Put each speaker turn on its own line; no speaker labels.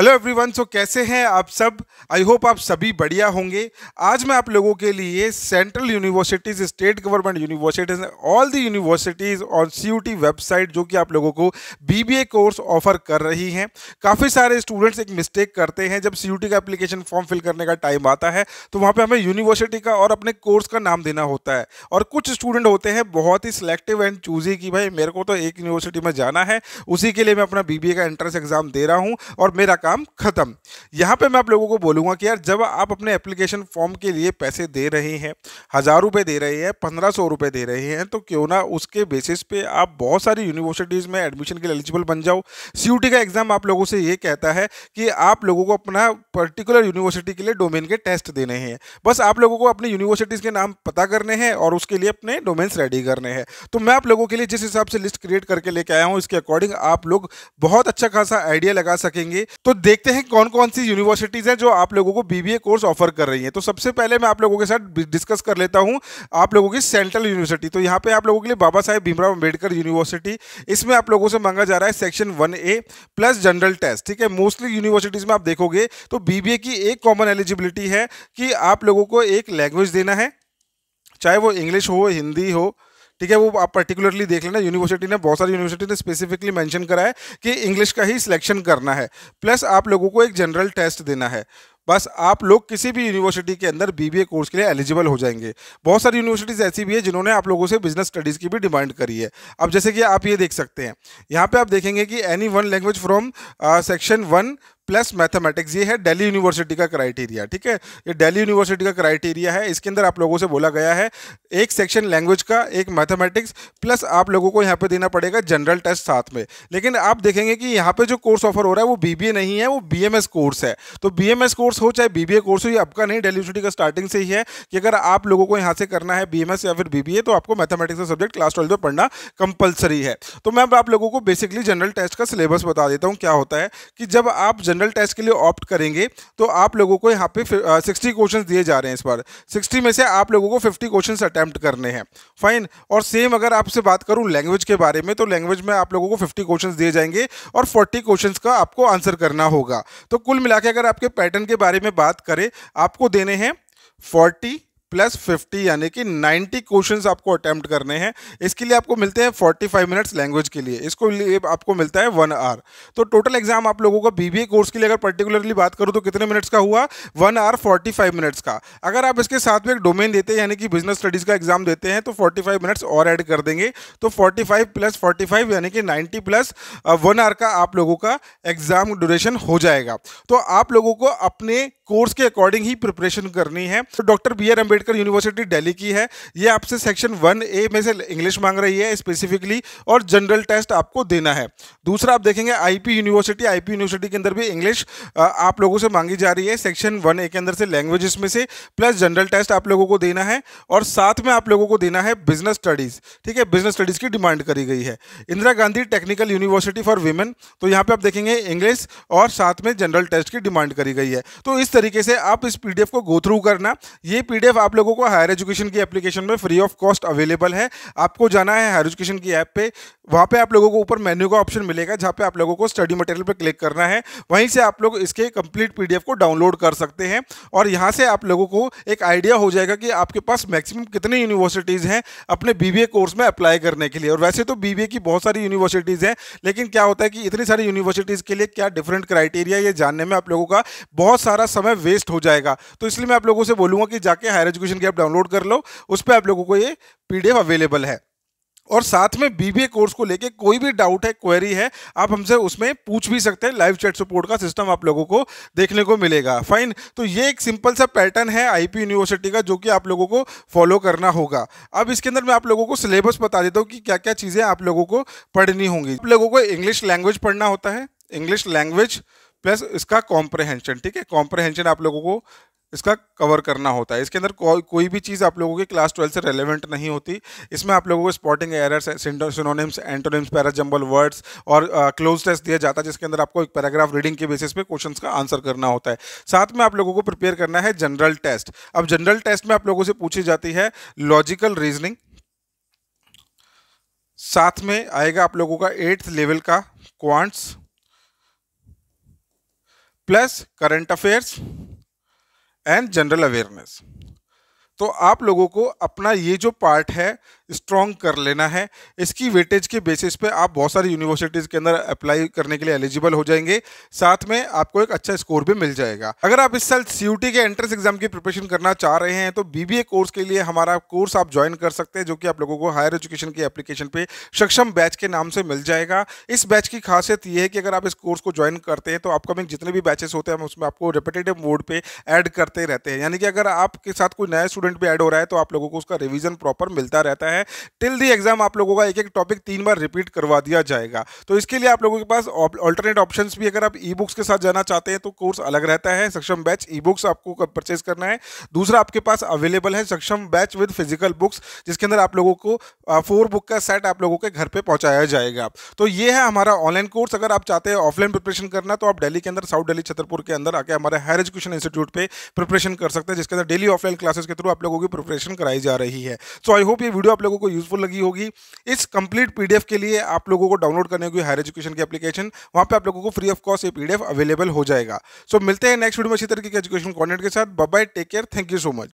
hello everyone so कैसे हैं आप सब आई होप आप सभी बढ़िया होंगे आज मैं आप लोगों के लिए central universities state government universities all the universities और सी वेबसाइट जो कि आप लोगों को बीबीए कोर्स ऑफर कर रही हैं काफ़ी सारे स्टूडेंट्स एक मिस्टेक करते हैं जब सी का एप्लीकेशन फॉर्म फिल करने का टाइम आता है तो वहाँ पर हमें यूनिवर्सिटी का और अपने कोर्स का नाम देना होता है और कुछ स्टूडेंट होते हैं बहुत ही सिलेक्टिव एंड चूजी कि भाई मेरे को तो एक यूनिवर्सिटी में जाना है उसी के लिए मैं अपना बी का एंट्रेंस एग्ज़ाम दे रहा हूँ और मेरा काम खत्म यहाँ पे मैं आप लोगों को बोलूँगा कि यार जब आप अपने एप्लीकेशन फॉर्म के लिए पैसे दे रहे हैं हज़ार रुपये दे रहे हैं पंद्रह सौ रुपये दे रहे हैं तो क्यों ना उसके बेसिस पे आप बहुत सारी यूनिवर्सिटीज़ में एडमिशन के लिए एलिजिबल बन जाओ सी का एग्ज़ाम आप लोगों से ये कहता है कि आप लोगों को अपना पर्टिकुलर यूनिवर्सिटी के लिए डोमेन के टेस्ट देने हैं बस आप लोगों को अपनी यूनिवर्सिटीज़ के नाम पता करने हैं और उसके लिए अपने डोमेन्स रेडी करने हैं तो मैं आप लोगों के लिए जिस हिसाब से लिस्ट क्रिएट करके लेके आया हूँ इसके अकॉर्डिंग आप लोग बहुत अच्छा खासा आइडिया लगा सकेंगे तो देखते हैं कौन कौन सी यूनिवर्सिटीज़ हैं जो आप लोगों को बीबीए कोर्स ऑफर कर रही हैं तो सबसे पहले मैं आप लोगों के साथ डिस्कस कर लेता हूं आप लोगों की सेंट्रल यूनिवर्सिटी तो यहां पे आप लोगों के लिए बाबा साहेब भीमराव अम्बेडकर यूनिवर्सिटी इसमें आप लोगों से मांगा जा रहा है section one A plus general test ठीक है मोस्टली यूनिवर्सिटीज़ में आप देखोगे तो बीबीए की एक कॉमन एलिजिबिलिटी है कि आप लोगों को एक लैंग्वेज देना है चाहे वो इंग्लिश हो हिंदी हो ठीक है वो आप पर्टिकुलरली देख लेना यूनिवर्सिटी ने बहुत सारी यूनिवर्सिटी ने स्पेसिफिकली मेंशन करा है कि इंग्लिश का ही सिलेक्शन करना है प्लस आप लोगों को एक जनरल टेस्ट देना है बस आप लोग किसी भी यूनिवर्सिटी के अंदर बीबीए कोर्स के लिए एलिजिबल हो जाएंगे बहुत सारी यूनिवर्सिटीज़ ऐसी भी है जिन्होंने आप लोगों से बिजनेस स्टडीज़ की भी डिमांड करी है अब जैसे कि आप ये देख सकते हैं यहाँ पे आप देखेंगे कि any one language from section one plus mathematics ये है दिल्ली यूनिवर्सिटी का क्राइटेरिया ठीक है ये दिल्ली यूनिवर्सिटी का क्राइटेरिया है इसके अंदर आप लोगों से बोला गया है एक सेक्शन लैंग्वेज का एक मैथमेटिक्स प्लस आप लोगों को यहाँ पे देना पड़ेगा जनरल टेस्ट साथ में लेकिन आप देखेंगे कि यहाँ पे जो कोर्स ऑफर हो रहा है वो बीबीए नहीं है वो बीएमएस कोर्स है तो बीएमएस कोर्स कोर्स हो चाहे बी कोर्स हो ये आपका नहीं डेली यूनिवर्सिटी का स्टार्टिंग से ही है कि अगर आप लोगों को यहाँ से करना है बी या फिर बी तो आपको मैथमेटिक्स का सब्जेक्ट क्लास ट्वेल्थ में पढ़ना कंपलसरी है तो मैं आप लोगों को बेसिकली जनरल टेस्ट का सिलेबस बता देता हूँ क्या होता है कि जब आप जनरल टेस्ट के लिए ऑप्ट करेंगे तो आप लोगों को यहाँ पे सिक्सटी क्वेश्चन दिए जा रहे हैं इस बार सिक्सटी में से आप लोगों को फिफ्टी क्वेश्चन अटैम्प्ट करने हैं फाइन और सेम अगर आपसे बात करूँ लैंग्वेज के बारे में तो लैंग्वेज में आप लोगों को फिफ्टी क्वेश्चन दिए जाएंगे और फोर्टी क्वेश्चन का आपको आंसर करना होगा तो कुल मिला अगर आपके पैटर्न के बारे में बात करें आपको देने हैं फोर्टी प्लस फिफ्टी यानी कि नाइन्टी क्वेश्चन आपको अटैम्प्ट करने हैं इसके लिए आपको मिलते हैं फोर्टी फाइव मिनट्स लैंग्वेज के लिए इसको लिए आपको मिलता है वन आवर तो टोटल एग्जाम आप लोगों का बीबीए कोर्स के लिए अगर पर्टिकुलरली बात करूँ तो कितने मिनट्स का हुआ one or forty five minutes का अगर आप इसके साथ में एक डोमेन देते हैं यानी कि बिजनेस स्टडीज़ का एग्जाम देते हैं तो फोर्टी फाइव मिनट्स और ऐड कर देंगे तो forty five plus forty five यानी कि नाइन्टी प्लस वन आर का आप लोगों का एग्जाम ड्यूरेशन हो जाएगा तो आप लोगों को अपने कोर्स के अकॉर्डिंग ही प्रिपरेशन करनी है तो doctor B R Ambedkar university Delhi की है ये आपसे सेक्शन वन ए में से इंग्लिश मांग रही है स्पेसिफिकली और जनरल टेस्ट आपको देना है दूसरा आप देखेंगे आईपी यूनिवर्सिटी आईपी यूनिवर्सिटी के अंदर भी इंग्लिश आप लोगों से मांगी जा रही है सेक्शन वन ए के अंदर से लैंग्वेजेस में से प्लस जनरल टेस्ट आप लोगों को देना है और साथ में आप लोगों को देना है बिजनेस स्टडीज़ ठीक है बिजनेस स्टडीज़ की डिमांड करी गई है Indira Gandhi technical university for women तो यहाँ पर आप देखेंगे इंग्लिश और साथ में जनरल टेस्ट की डिमांड करी गई है तो इस तरीके से आप इस पीडीएफ को गो थ्रू करना ये पीडीएफ आप आप लोगों को हायर एजुकेशन की एप्लीकेशन में फ्री ऑफ कॉस्ट अवेलेबल है आपको जाना है हायर एजुकेशन की ऐप पे वहाँ पे आप लोगों को ऊपर मेन्यू का ऑप्शन मिलेगा जहाँ पे आप लोगों को स्टडी मटेरियल पर क्लिक करना है वहीं से आप लोग इसके कंप्लीट पी को डाउनलोड कर सकते हैं और यहाँ से आप लोगों को एक आइडिया हो जाएगा कि आपके पास मैक्सिमम कितनी यूनिवर्सिटीज़ हैं अपने बी कोर्स में अप्लाई करने के लिए और वैसे तो बी की बहुत सारी यूनिवर्सिटीज़ हैं लेकिन क्या होता है कि इतनी सारी यूनिवर्सिटीज़ के लिए क्या डिफरेंट क्राइटेरिया ये जानने में आप लोगों का बहुत सारा समय वेस्ट हो जाएगा तो इसलिए मैं आप लोगों से बोलूँगा कि जाके हायर एजुकेशन गैप डाउनलोड कर लो उस पर आप लोगों को ये पी अवेलेबल है और साथ में बीबीए कोर्स को लेके कोई भी डाउट है क्वेरी है आप हमसे उसमें पूछ भी सकते हैं लाइव चैट सपोर्ट का सिस्टम आप लोगों को देखने को मिलेगा फाइन तो ये एक सिंपल सा पैटर्न है आईपी यूनिवर्सिटी का जो कि आप लोगों को फॉलो करना होगा अब इसके अंदर मैं आप लोगों को सिलेबस बता देता हूँ कि क्या क्या चीज़ें आप लोगों को पढ़नी होंगी आप लोगों को इंग्लिश लैंग्वेज पढ़ना होता है इंग्लिश लैंग्वेज प्लस इसका कॉम्प्रहेंशन ठीक है कॉम्प्रहेंशन आप लोगों को इसका कवर करना होता है इसके अंदर को, कोई भी चीज़ आप लोगों की क्लास ट्वेल्थ से रेलेवेंट नहीं होती इसमें आप लोगों को spotting errors synonyms antonyms parajumble words और क्लोज टेस्ट दिया जाता है जिसके अंदर आपको एक पैराग्राफ रीडिंग के बेसिस पे क्वेश्चंस का आंसर करना होता है साथ में आप लोगों को प्रिपेयर करना है जनरल टेस्ट अब जनरल टेस्ट में आप लोगों से पूछी जाती है लॉजिकल रीजनिंग साथ में आएगा आप लोगों का एट्थ लेवल का quants plus current affairs and general awareness तो आप लोगों को अपना ये जो पार्ट है स्ट्रॉन्ग कर लेना है इसकी वेटेज के बेसिस पे आप बहुत सारी यूनिवर्सिटीज़ के अंदर अप्लाई करने के लिए एलिजिबल हो जाएंगे साथ में आपको एक अच्छा स्कोर भी मिल जाएगा अगर आप इस साल सी के एंट्रेंस एग्जाम की प्रिपरेशन करना चाह रहे हैं तो बी कोर्स के लिए हमारा कोर्स आप ज्वाइन कर सकते हैं जो कि आप लोगों को हायर एजुकेशन की एप्लीकेशन पर सक्षम बैच के नाम से मिल जाएगा इस बैच की खासियत यह है कि अगर आप इस कोर्स को ज्वाइन करते हैं तो अपकमिंग जितने भी बैचेस होते हैं हम उसमें आपको रिपीटेटिव मोड पर ऐड करते रहते हैं यानी कि अगर आपके साथ कोई नया स्टूडेंट भी ऐड हो रहा है तो आप लोगों को उसका रिविजन प्रॉपर मिलता रहता है हैं टिल दी एग्जाम आप लोगों का एक एक टॉपिक तीन बार रिपीट करवा दिया जाएगा तो इसके लिए आप लोगों के पास ऑल्टरनेट ऑप्शन भी अगर आप ई बुक्स के साथ जाना चाहते हैं तो कोर्स अलग रहता है सक्षम बैच ई बुक्स आपको परचेज करना है दूसरा आपके पास अवेलेबल है Saksham batch with physical books जिसके अंदर आप लोगों को फोर बुक का सेट आप लोगों के घर पर पहुंचाया जाएगा तो ये है हमारा ऑनलाइन कोर्स अगर आप चाहते हैं ऑफलाइन प्रिपरेशन करना तो आप डेली के अंदर साउथ डेली छतरपुर के अंदर आके हमारे हायर एजुकेशन इंस्टीट्यूट पे प्रिपरेशन कर सकते हैं जिसके अंदर डेली ऑफलाइन क्लासेस के थ्रू आप लोगों की प्रिपरेशन कराई जा रही है सो आई होप ये वीडियो आप लोग लोगों को यूजफुल लगी होगी इस कंप्लीट पीडीएफ के लिए आप लोगों को डाउनलोड करने की हायर एजुकेशन की एप्लीकेशन वहाँ पे आप लोगों को फ्री ऑफ कॉस्ट ये पीडीएफ अवेलेबल हो जाएगा सो so, मिलते हैं नेक्स्ट वीडियो में इसी तरीके के एजुकेशन कॉन्टेंट के साथ bye take care thank you so much